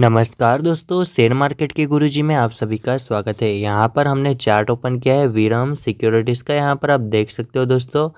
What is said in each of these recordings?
नमस्कार दोस्तों share market के गुरुजी में आप सभी का स्वागत है यहाँ पर हमने चार्ट ओपन किया है वीरम सिक्योरिटीज़ का यहाँ पर आप देख सकते हो दोस्तों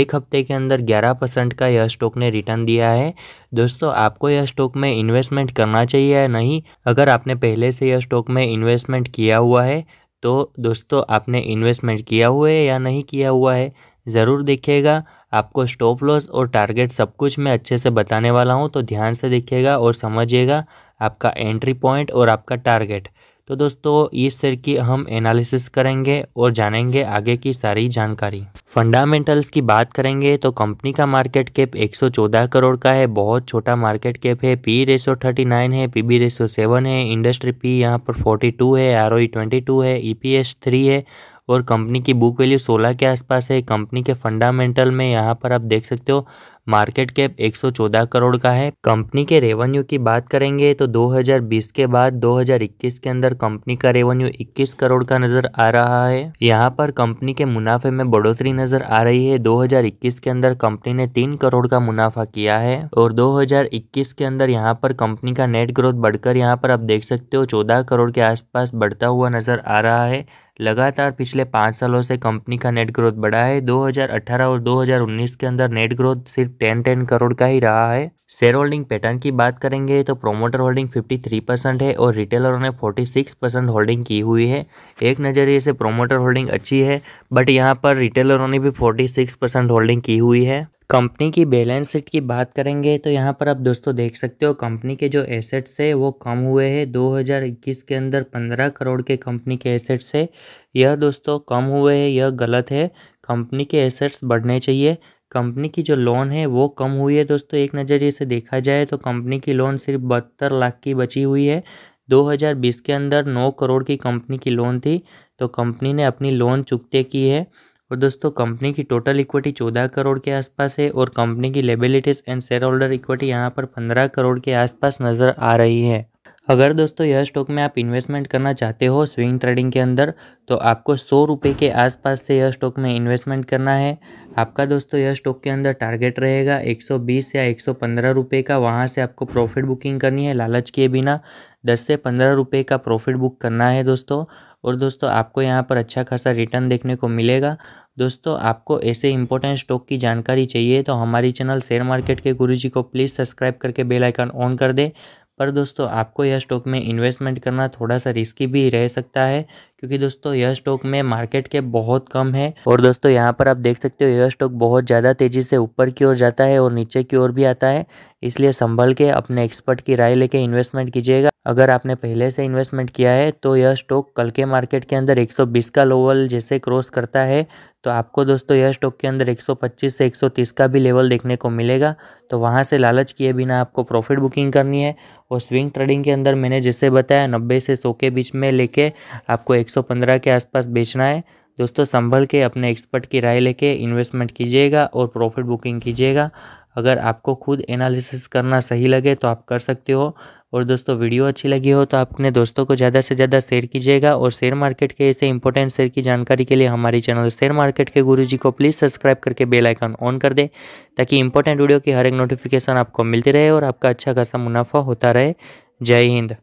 एक हफ्ते के अंदर 11 परसेंट का यह स्टॉक ने रिटर्न दिया है दोस्तों आपको यह स्टॉक में इन्वेस्टमेंट करना चाहिए या नहीं अगर आपने पहले से यह स्टॉक में इन्वेस्टमेंट किया हुआ है तो दोस्तों आपने इन्वेस्टमेंट किया हुआ है या नहीं किया हुआ है ज़रूर देखिएगा आपको स्टॉप लॉस और टारगेट सब कुछ मैं अच्छे से बताने वाला हूँ तो ध्यान से देखिएगा और समझिएगा आपका एंट्री पॉइंट और आपका टारगेट तो दोस्तों इस सर की हम एनालिसिस करेंगे और जानेंगे आगे की सारी जानकारी फंडामेंटल्स की बात करेंगे तो कंपनी का मार्केट कैप 114 करोड़ का है बहुत छोटा मार्केट कैप है पी रेशो 39 है पीबी रेशो 7 है इंडस्ट्री पी यहाँ पर 42 है आर 22 e है ई e पी है और कंपनी की बुक वैल्यू 16 के आसपास है कंपनी के फंडामेंटल में यहाँ पर आप देख सकते हो मार्केट कैप 114 करोड़ का है कंपनी के रेवेन्यू की बात करेंगे तो 2020 के बाद 2021 के अंदर कंपनी का रेवेन्यू 21 करोड़ का नजर आ रहा है यहाँ पर कंपनी के मुनाफे में बढ़ोतरी नजर आ रही है 2021 के अंदर कंपनी ने 3 करोड़ का मुनाफा किया है और 2021 के अंदर यहाँ पर कंपनी का नेट ग्रोथ बढ़कर यहाँ पर आप देख सकते हो चौदह करोड़ के आसपास बढ़ता हुआ नजर आ रहा है लगातार पिछले पाँच सालों से कंपनी का नेट ग्रोथ बढ़ा है 2018 और 2019 के अंदर नेट ग्रोथ सिर्फ टेन टेन करोड़ का ही रहा है शेयर होल्डिंग पैटर्न की बात करेंगे तो प्रोमोटर होल्डिंग 53 परसेंट है और रिटेलरों ने 46 परसेंट होल्डिंग की हुई है एक नज़रिए से प्रोमोटर होल्डिंग अच्छी है बट यहाँ पर रिटेलरों ने भी फोर्टी परसेंट होल्डिंग की हुई है कंपनी की बैलेंस शीट की बात करेंगे तो यहाँ पर आप दोस्तों देख सकते हो कंपनी के जो एसेट्स है वो कम हुए हैं 2021 के अंदर 15 करोड़ के कंपनी के एसेट्स है यह दोस्तों कम हुए हैं यह गलत है कंपनी के एसेट्स बढ़ने चाहिए कंपनी की जो लोन है वो कम हुई है दोस्तों एक नज़रिए से देखा जाए तो कंपनी की लोन सिर्फ बहत्तर लाख की बची हुई है 2020 के अंदर 9 करोड़ की कंपनी की लोन थी तो कंपनी ने अपनी लोन चुकते की है और दोस्तों कंपनी की टोटल इक्विटी चौदह करोड़ के आसपास है और कंपनी की liabilities and share holder equity यहाँ पर पंद्रह करोड़ के आसपास नज़र आ रही है अगर दोस्तों यह स्टॉक में आप इन्वेस्टमेंट करना चाहते हो स्विंग ट्रेडिंग के अंदर तो आपको सौ रुपये के आसपास से यह स्टॉक में इन्वेस्टमेंट करना है आपका दोस्तों यह स्टॉक के अंदर टारगेट रहेगा 120 या 115 रुपये का वहाँ से आपको प्रॉफिट बुकिंग करनी है लालच किए बिना 10 से 15 रुपये का प्रॉफिट बुक करना है दोस्तों और दोस्तों आपको यहाँ पर अच्छा खासा रिटर्न देखने को मिलेगा दोस्तों आपको ऐसे इंपॉर्टेंट स्टॉक की जानकारी चाहिए तो हमारी चैनल शेयर मार्केट के गुरुजी को प्लीज़ सब्सक्राइब करके बेल आइकन ऑन कर दे पर दोस्तों आपको यह स्टॉक में इन्वेस्टमेंट करना थोड़ा सा रिस्की भी रह सकता है क्योंकि दोस्तों यह स्टॉक में मार्केट के बहुत कम है और दोस्तों यहाँ पर आप देख सकते हो यह स्टॉक बहुत ज़्यादा तेजी से ऊपर की ओर जाता है और नीचे की ओर भी आता है इसलिए संभल के अपने एक्सपर्ट की राय लेके इन्वेस्टमेंट कीजिएगा अगर आपने पहले से इन्वेस्टमेंट किया है तो यह स्टॉक कल के मार्केट के अंदर 120 का लेवल जैसे क्रॉस करता है तो आपको दोस्तों यह स्टॉक के अंदर 125 से 130 का भी लेवल देखने को मिलेगा तो वहाँ से लालच किए बिना आपको प्रॉफिट बुकिंग करनी है और स्विंग ट्रेडिंग के अंदर मैंने जैसे बताया नब्बे से सौ के बीच में लेके आपको एक 115 के आसपास बेचना है दोस्तों संभल के अपने एक्सपर्ट की राय लेके इन्वेस्टमेंट कीजिएगा और प्रॉफिट बुकिंग कीजिएगा अगर आपको खुद एनालिसिस करना सही लगे तो आप कर सकते हो और दोस्तों वीडियो अच्छी लगी हो तो अपने दोस्तों को ज़्यादा से ज़्यादा शेयर कीजिएगा और शेयर मार्केट के ऐसे इंपॉर्टेंट शेयर की जानकारी के लिए हमारे चैनल शेयर मार्केट के गुरु जी को प्लीज़ सब्सक्राइब करके बेल आइकन ऑन कर दें ताकि इंपॉर्टेंट वीडियो की हर एक नोटिफिकेशन आपको मिलती रहे और आपका अच्छा खासा मुनाफा होता रहे जय हिंद